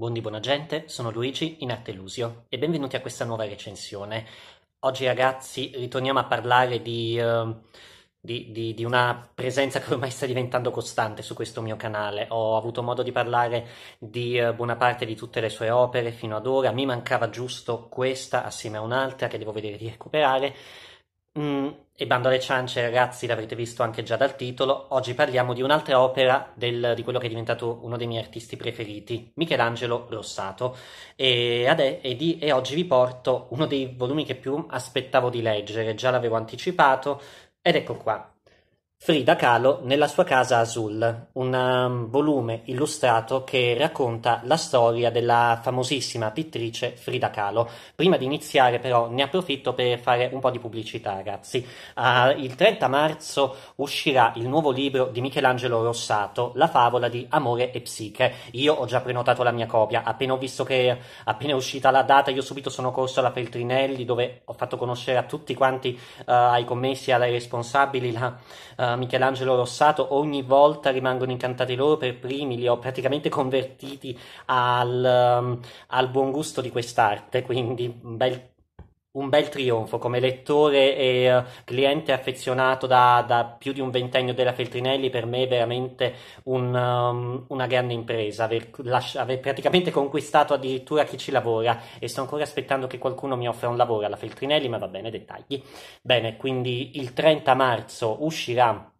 Buondì buona gente, sono Luigi in Artelusio e benvenuti a questa nuova recensione. Oggi ragazzi ritorniamo a parlare di, uh, di, di, di, una presenza che ormai sta diventando costante su questo mio canale. Ho avuto modo di parlare di uh, buona parte di tutte le sue opere fino ad ora, mi mancava giusto questa assieme a un'altra che devo vedere di recuperare. Mm e bando alle ciance, ragazzi, l'avrete visto anche già dal titolo, oggi parliamo di un'altra opera del, di quello che è diventato uno dei miei artisti preferiti, Michelangelo Rossato. E, adè, e, di, e oggi vi porto uno dei volumi che più aspettavo di leggere, già l'avevo anticipato, ed ecco qua, Frida Kahlo nella sua casa azul, un um, volume illustrato che racconta la storia della famosissima pittrice Frida Kahlo. Prima di iniziare però ne approfitto per fare un po' di pubblicità ragazzi. Uh, il 30 marzo uscirà il nuovo libro di Michelangelo Rossato, La favola di Amore e Psiche. Io ho già prenotato la mia copia, appena ho visto che appena è uscita la data io subito sono corso alla Feltrinelli dove ho fatto conoscere a tutti quanti, uh, ai commessi e ai responsabili la... Uh, Michelangelo Rossato, ogni volta rimangono incantati loro per primi, li ho praticamente convertiti al, um, al buon gusto di quest'arte, quindi un bel un bel trionfo come lettore e uh, cliente affezionato da, da, più di un ventennio della Feltrinelli per me è veramente un, um, una grande impresa aver, lasci- aver, praticamente conquistato addirittura chi ci lavora e sto ancora aspettando che qualcuno mi offra un lavoro alla Feltrinelli ma va bene dettagli bene quindi il 30 marzo uscirà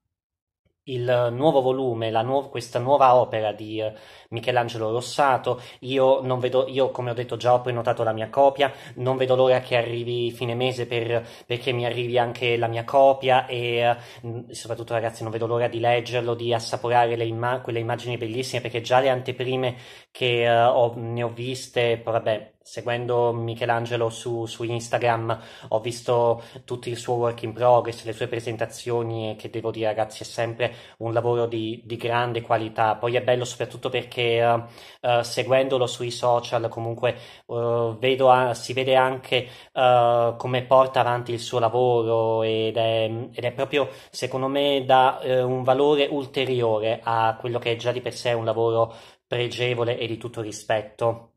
il nuovo volume, nu- questa nuova opera di eh, Michelangelo Rossato. Io, vedo, io, come ho detto già, ho prenotato la mia copia, non vedo l'ora che arrivi fine mese per, perché mi arrivi anche la mia copia e eh, soprattutto ragazzi non vedo l'ora di leggerlo, di assaporare imma- quelle immagini bellissime perché già le anteprime che uh, ho, ne ho viste, vabbè, seguendo Michelangelo su, su, Instagram ho visto tutto il suo work in progress, le sue presentazioni e che devo dire ragazzi è sempre un lavoro di, di grande qualità, poi è bello soprattutto perché uh, uh, seguendolo sui social comunque uh, vedo, si vede anche come porta avanti il suo lavoro ed è, ed è proprio secondo me da un valore ulteriore a quello che è già di per sé un lavoro pregevole e di tutto rispetto.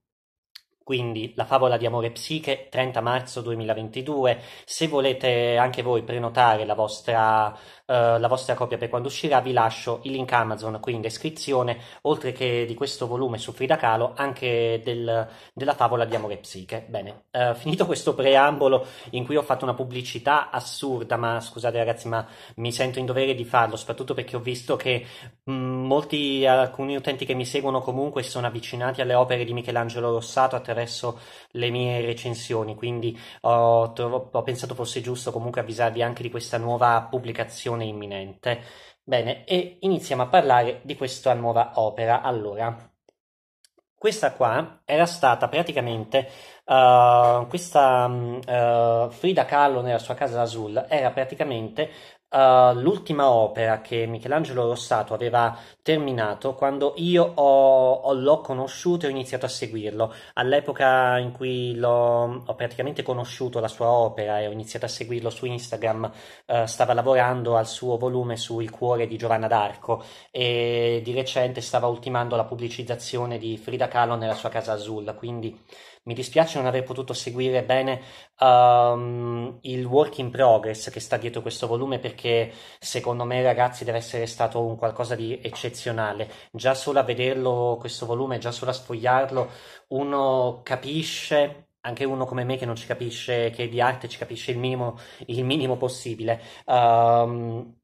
Quindi la favola di Amore Psiche, 30 marzo 2022. Se volete anche voi prenotare la vostra, eh, la vostra copia per quando uscirà, vi lascio il link Amazon qui in descrizione, oltre che di questo volume su Frida Kahlo, anche del, della favola di Amore Psiche. Bene, eh, finito questo preambolo in cui ho fatto una pubblicità assurda, ma scusate ragazzi, ma mi sento in dovere di farlo, soprattutto perché ho visto che mh, mm, molti, alcuni utenti che mi seguono comunque si sono avvicinati alle opere di Michelangelo Rossato attraverso attraverso le mie recensioni, quindi ho, trovo, ho pensato fosse giusto comunque avvisarvi anche di questa nuova pubblicazione imminente. Bene, e iniziamo a parlare di questa nuova opera. Allora, questa qua era stata praticamente uh, questa uh, Frida Kahlo nella sua casa d'Azul era praticamente uh, l'ultima opera che Michelangelo Rossato aveva terminato quando io ho, ho, l'ho conosciuto e ho iniziato a seguirlo. All'epoca in cui l'ho, ho praticamente conosciuto la sua opera e ho iniziato a seguirlo su Instagram, uh, stava lavorando al suo volume sul cuore di Giovanna d'Arco e di recente stava ultimando la pubblicizzazione di Frida Kahlo nella sua casa azzurra, quindi mi dispiace non aver potuto seguire bene um, il work in progress che sta dietro questo volume perché perché secondo me ragazzi deve essere stato un qualcosa di eccezionale. Già solo a vederlo questo volume, già solo a sfogliarlo, uno capisce anche uno come me che non ci capisce, che di arte ci capisce il minimo, il minimo possibile. Um,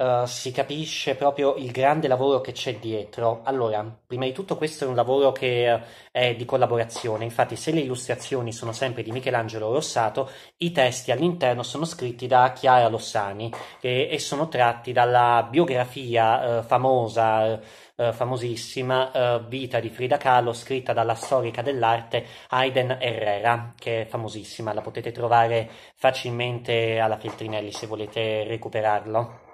eh, si capisce proprio il grande lavoro che c'è dietro. Allora, prima di tutto questo è un lavoro che eh, è di collaborazione, infatti se le illustrazioni sono sempre di Michelangelo Rossato, i testi all'interno sono scritti da Chiara Lossani e, e sono tratti dalla biografia uh, famosa. Uh, famosissima uh, Vita di Frida Kahlo, scritta dalla storica dell'arte Aiden Herrera, che è famosissima, la potete trovare facilmente alla Feltrinelli se volete recuperarlo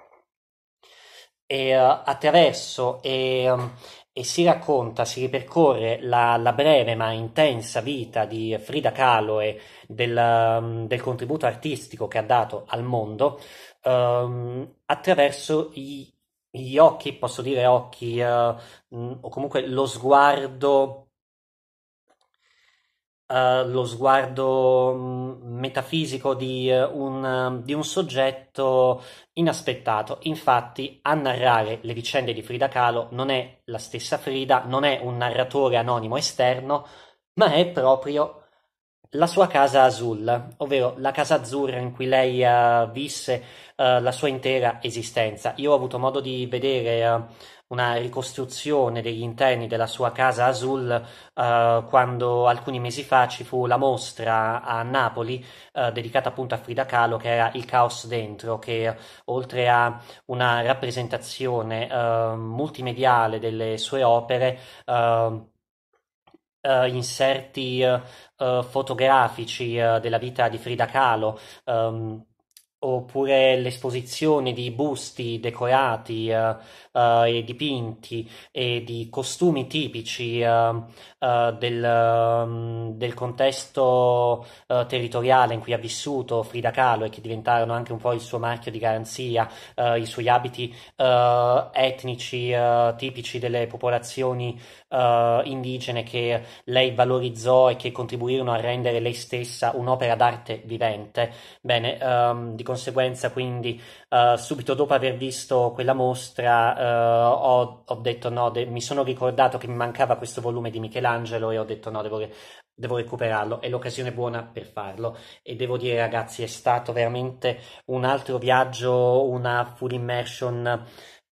e, uh, eh, attraverso e, um, e, si racconta, si ripercorre la, la, breve ma intensa vita di Frida Kahlo e del, um, del contributo artistico che ha dato al mondo um, attraverso gli, gli, occhi, posso dire occhi, uh, eh, mh, mm, o comunque lo sguardo Uh, lo sguardo mm, metafisico di, eh, un, eh, di, un, soggetto inaspettato. Infatti, a narrare le vicende di Frida Kahlo non è la stessa Frida, non è un narratore anonimo esterno, ma è proprio la sua casa azul, ovvero la casa azzurra in cui lei visse la sua intera esistenza. Io ho avuto modo di vedere una ricostruzione degli interni della sua casa Azul eh, quando alcuni mesi fa ci fu la mostra a Napoli eh, dedicata appunto a Frida Kahlo che era Il caos dentro che oltre a una rappresentazione eh, multimediale delle sue opere eh, eh, inserti eh, fotografici della vita di Frida Kahlo ehm, oppure l'esposizione di busti decorati eh, eh, e dipinti e di costumi tipici eh, eh del, mm, del, contesto eh, territoriale in cui ha vissuto Frida Kahlo e che diventarono anche un po' il suo marchio di garanzia, eh, i suoi abiti etnici tipici delle popolazioni indigene che lei valorizzò e che contribuirono a rendere lei stessa un'opera d'arte vivente. Bene, um, di conseguenza quindi uh, subito dopo aver visto quella mostra uh, ho, ho, detto no, de- mi sono ricordato che mi mancava questo volume di Michelangelo e ho detto no, devo, re- devo recuperarlo, è l'occasione buona per farlo e devo dire ragazzi è stato veramente un altro viaggio, una full immersion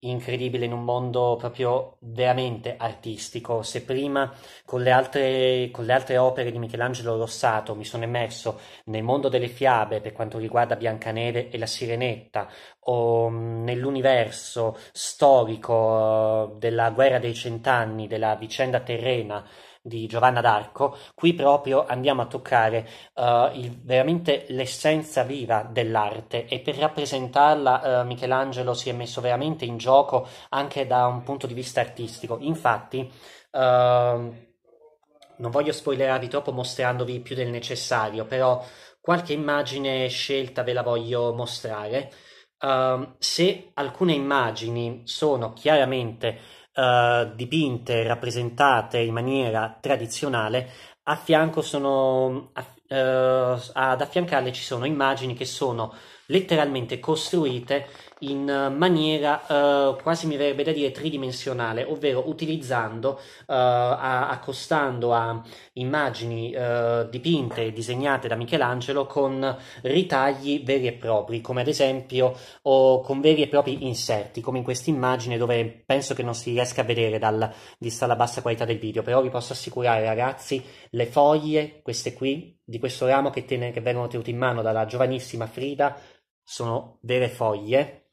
incredibile in un mondo proprio veramente artistico. Se prima con le altre, con le altre opere di Michelangelo Rossato mi sono immerso nel mondo delle fiabe per quanto riguarda Biancaneve e la Sirenetta, o mm, nell'universo storico eh, della guerra dei cent'anni, della vicenda terrena, di Giovanna d'Arco, qui proprio andiamo a toccare uh, il, veramente l'essenza viva dell'arte e per rappresentarla uh, Michelangelo si è messo veramente in gioco anche da un punto di vista artistico. Infatti, uh, non voglio spoilerarvi troppo mostrandovi più del necessario, però qualche immagine scelta ve la voglio mostrare. Uh, se alcune immagini sono chiaramente eh, dipinte, rappresentate in maniera tradizionale, a fianco sono, a, eh, ad affiancarle ci sono immagini che sono letteralmente costruite in eh, maniera eh, quasi mi verrebbe da dire tridimensionale, ovvero utilizzando, eh, a, accostando a immagini eh, dipinte e disegnate da Michelangelo con ritagli veri e propri, come ad esempio o con veri e propri inserti, come in questa immagine dove penso che non si riesca a vedere dal, vista la bassa qualità del video, però vi posso assicurare ragazzi, le foglie, queste qui, di questo ramo che, ten- che vengono tenuti in mano dalla giovanissima Frida sono vere foglie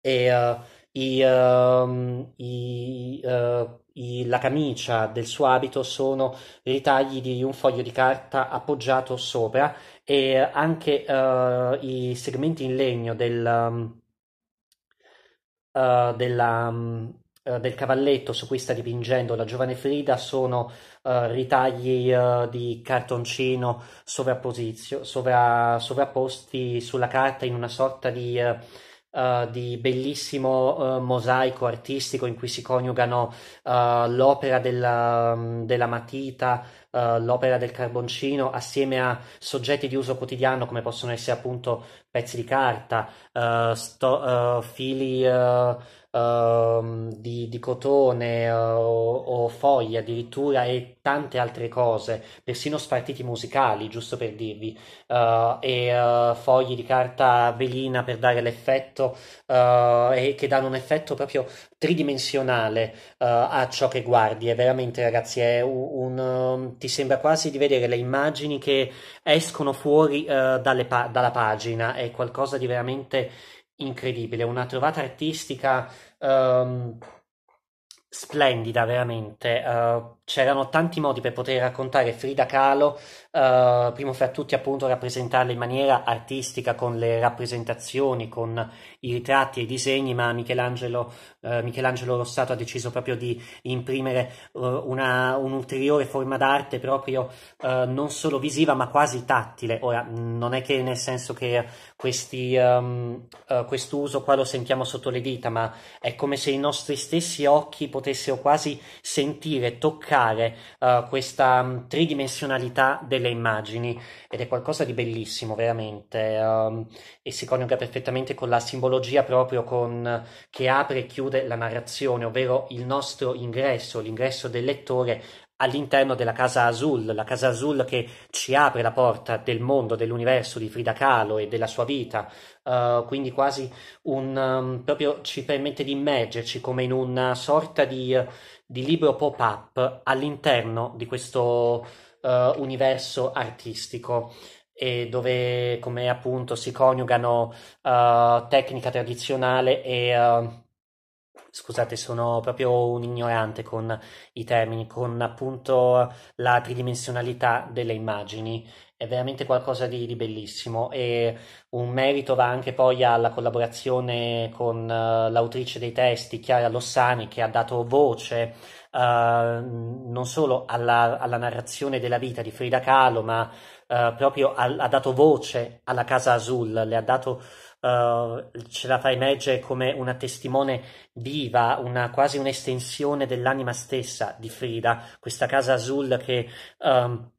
e uh, i, uh, i, uh, i, la camicia del suo abito sono ritagli di un foglio di carta appoggiato sopra e anche eh, i segmenti in legno del, ehm, della, um, eh, del cavalletto su cui sta dipingendo la giovane Frida sono eh, ritagli eh, di cartoncino sovra, sovrapposti sulla carta in una sorta di, eh, eh, di bellissimo mosaico artistico in cui si coniugano l'opera della, mm, della matita, l'opera del carboncino assieme a soggetti di uso quotidiano come possono essere appunto pezzi di carta, sto, fili Ehm, di, di, cotone uh, o foglie addirittura e tante altre cose, persino spartiti musicali, giusto per dirvi, eh, e eh, fogli di carta velina per dare l'effetto, e che danno un effetto proprio tridimensionale a ciò che guardi. È veramente, ragazzi, è un, un, ehm, ti sembra quasi di vedere le immagini che escono fuori dalle, dalla pagina, è qualcosa di veramente incredibile, una trovata artistica um, splendida veramente. Uh, c'erano tanti modi per poter raccontare Frida Kahlo, uh, primo fra tutti appunto rappresentarla in maniera artistica con le rappresentazioni, con i ritratti e i disegni, ma Michelangelo, eh, Michelangelo Rossato ha deciso proprio di imprimere eh, un'ulteriore forma d'arte proprio eh, non solo visiva, ma quasi tattile. Ora, non è che nel senso che questi, um, uh, quest'uso qua lo sentiamo sotto le dita, ma è come se i nostri stessi occhi potessero quasi sentire, toccare uh, questa um, tridimensionalità delle immagini ed è qualcosa di bellissimo veramente um, e si coniuga perfettamente con la simbologia simbologia proprio con, che apre e chiude la narrazione, ovvero il nostro ingresso, l'ingresso del lettore all'interno della Casa Azul, la Casa Azul che ci apre la porta del mondo, dell'universo di Frida Kahlo e della sua vita, uh, quindi quasi un um, proprio ci permette di immergerci come in una sorta di, di libro pop-up all'interno di questo uh, universo artistico e dove come appunto si coniugano uh, tecnica tradizionale e uh, scusate sono proprio un ignorante con i termini con appunto la tridimensionalità delle immagini è veramente qualcosa di, di bellissimo e un merito va anche poi alla collaborazione con uh, l'autrice dei testi Chiara Lossani che ha dato voce non solo alla, alla narrazione della vita di Frida Kahlo ma eh, proprio ha, ha, dato voce alla Casa Azul, le ha dato, eh, ce la fa emergere come una testimone viva, una, quasi un'estensione dell'anima stessa di Frida, questa Casa Azul che... Ehm,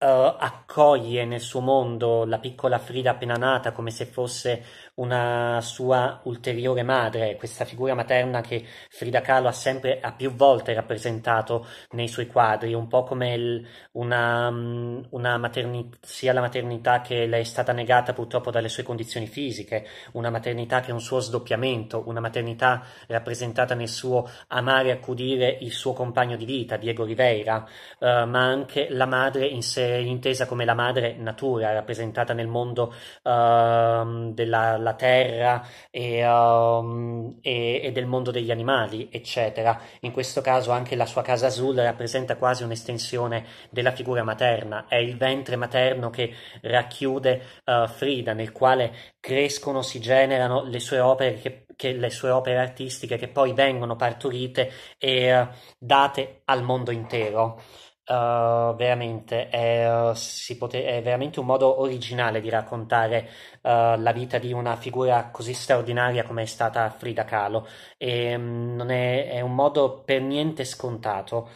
Uh, accoglie nel suo mondo la piccola Frida appena nata come se fosse una sua ulteriore madre, questa figura materna che Frida Kahlo ha sempre, a più volte rappresentato nei suoi quadri, un po' come il, una, mm, una maternità, sia la maternità che le è stata negata purtroppo dalle sue condizioni fisiche, una maternità che è un suo sdoppiamento, una maternità rappresentata nel suo amare e accudire il suo compagno di vita, Diego Rivera, eh, ma anche la madre in sé intesa come la madre natura, rappresentata nel mondo eh, della alla terra e, um, e, e, del mondo degli animali, eccetera. In questo caso anche la sua casa azul rappresenta quasi un'estensione della figura materna, è il ventre materno che racchiude uh, Frida, nel quale crescono, si generano le sue opere che che le sue opere artistiche che poi vengono partorite e uh, date al mondo intero. Eh, veramente è, uh, pote- è, veramente un modo originale di raccontare uh, la vita di una figura così straordinaria come è stata Frida Kahlo e um, non è, è, un modo per niente scontato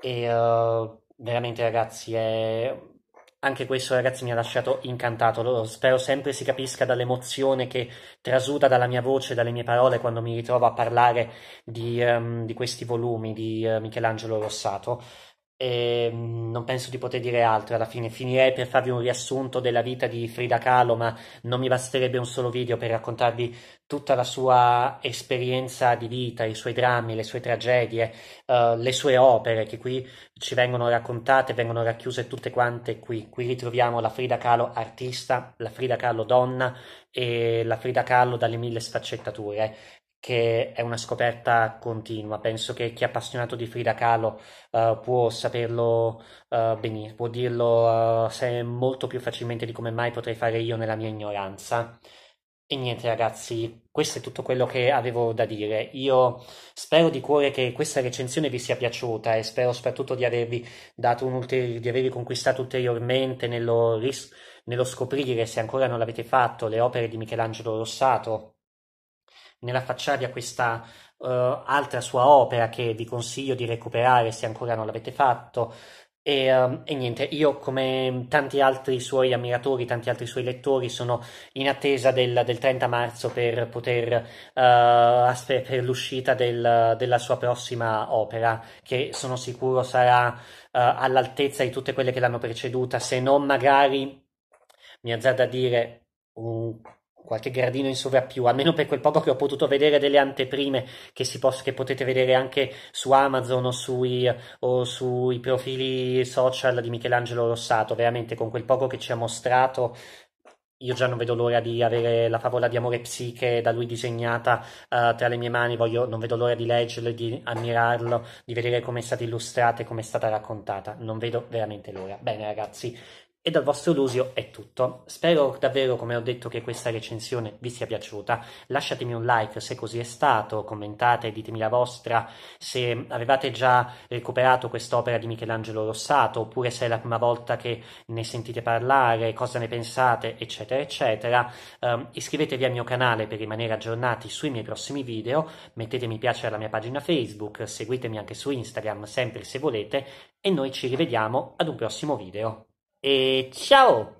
e eh, veramente ragazzi è... anche questo ragazzi mi ha lasciato incantato Lo spero sempre si capisca dall'emozione che trasuda dalla mia voce dalle mie parole quando mi ritrovo a parlare di, um, di questi volumi di Michelangelo Rossato e ehm, non penso di poter dire altro alla fine. Finirei per farvi un riassunto della vita di Frida Kahlo, ma non mi basterebbe un solo video per raccontarvi tutta la sua esperienza di vita, i suoi drammi, le sue tragedie, uh, le sue opere che qui ci vengono raccontate, vengono racchiuse tutte quante qui. Qui ritroviamo la Frida Kahlo artista, la Frida Kahlo donna e la Frida Kahlo dalle mille sfaccettature che è una scoperta continua. Penso che chi è appassionato di Frida Kahlo uh, può saperlo uh, benissimo, può dirlo uh, molto più facilmente di come mai potrei fare io nella mia ignoranza. E niente ragazzi, questo è tutto quello che avevo da dire. Io spero di cuore che questa recensione vi sia piaciuta e spero soprattutto di avervi, dato un ulteri- di avervi conquistato ulteriormente nello, ris- nello scoprire, se ancora non l'avete fatto, le opere di Michelangelo Rossato nella facciata a questa uh, altra sua opera che vi consiglio di recuperare se ancora non l'avete fatto. E, um, e, niente, io come tanti altri suoi ammiratori, tanti altri suoi lettori, sono in attesa del, del 30 marzo per poter uh, per l'uscita del, della sua prossima opera, che sono sicuro sarà uh, all'altezza di tutte quelle che l'hanno preceduta, se non magari mi azzardo a dire un qualche gradino in sovrappiù, almeno per quel poco che ho potuto vedere delle anteprime che, posso, che potete vedere anche su Amazon o sui, o sui profili social di Michelangelo Rossato, veramente con quel poco che ci ha mostrato io già non vedo l'ora di avere la favola di amore psiche da lui disegnata uh, tra le mie mani, Voglio, non vedo l'ora di leggerlo di ammirarlo, di vedere come è stata illustrata e come è stata raccontata. Non vedo veramente l'ora. Bene, ragazzi, e dal vostro Lusio è tutto. Spero davvero, come ho detto, che questa recensione vi sia piaciuta. Lasciatemi un like se così è stato, commentate, ditemi la vostra, se avevate già recuperato quest'opera di Michelangelo Rossato, oppure se è la prima volta che ne sentite parlare, cosa ne pensate, eccetera, eccetera. Um, iscrivetevi al mio canale per rimanere aggiornati sui miei prossimi video, mettete mi piace alla mia pagina Facebook, seguitemi anche su Instagram sempre se volete e noi ci rivediamo ad un prossimo video. 诶，笑。